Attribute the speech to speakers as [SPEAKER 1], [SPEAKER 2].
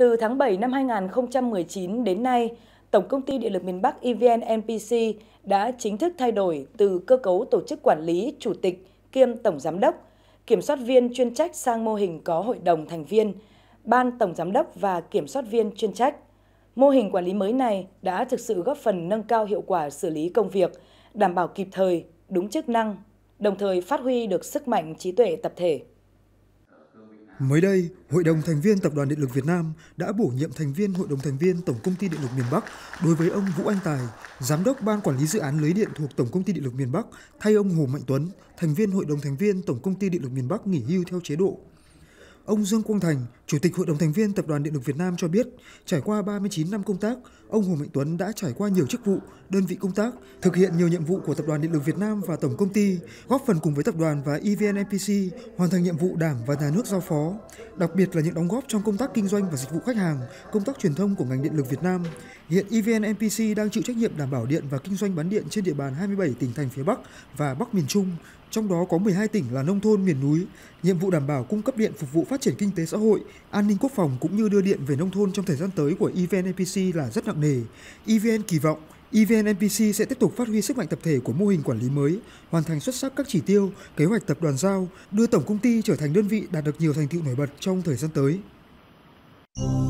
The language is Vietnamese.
[SPEAKER 1] Từ tháng 7 năm 2019 đến nay, Tổng công ty Điện lực miền Bắc EVN NPC đã chính thức thay đổi từ cơ cấu tổ chức quản lý chủ tịch kiêm tổng giám đốc, kiểm soát viên chuyên trách sang mô hình có hội đồng thành viên, ban tổng giám đốc và kiểm soát viên chuyên trách. Mô hình quản lý mới này đã thực sự góp phần nâng cao hiệu quả xử lý công việc, đảm bảo kịp thời, đúng chức năng, đồng thời phát huy được sức mạnh trí tuệ tập thể.
[SPEAKER 2] Mới đây, Hội đồng thành viên Tập đoàn Điện lực Việt Nam đã bổ nhiệm thành viên Hội đồng thành viên Tổng công ty Điện lực miền Bắc đối với ông Vũ Anh Tài, giám đốc ban quản lý dự án lưới điện thuộc Tổng công ty Điện lực miền Bắc, thay ông Hồ Mạnh Tuấn, thành viên Hội đồng thành viên Tổng công ty Điện lực miền Bắc nghỉ hưu theo chế độ. Ông Dương Quang Thành, Chủ tịch Hội đồng thành viên Tập đoàn Điện lực Việt Nam cho biết, trải qua 39 năm công tác, ông Hồ Mạnh Tuấn đã trải qua nhiều chức vụ, đơn vị công tác, thực hiện nhiều nhiệm vụ của Tập đoàn Điện lực Việt Nam và Tổng công ty, góp phần cùng với tập đoàn và EVNPC hoàn thành nhiệm vụ Đảng và nhà nước giao phó, đặc biệt là những đóng góp trong công tác kinh doanh và dịch vụ khách hàng, công tác truyền thông của ngành điện lực Việt Nam. Hiện EVNPC đang chịu trách nhiệm đảm bảo điện và kinh doanh bán điện trên địa bàn 27 tỉnh thành phía Bắc và Bắc miền Trung, trong đó có 12 tỉnh là nông thôn miền núi. Nhiệm vụ đảm bảo cung cấp điện phục vụ phát triển kinh tế xã hội, An ninh quốc phòng cũng như đưa điện về nông thôn trong thời gian tới của EVN-NPC là rất nặng nề. EVN kỳ vọng EVN-NPC sẽ tiếp tục phát huy sức mạnh tập thể của mô hình quản lý mới, hoàn thành xuất sắc các chỉ tiêu, kế hoạch tập đoàn giao, đưa tổng công ty trở thành đơn vị đạt được nhiều thành tựu nổi bật trong thời gian tới.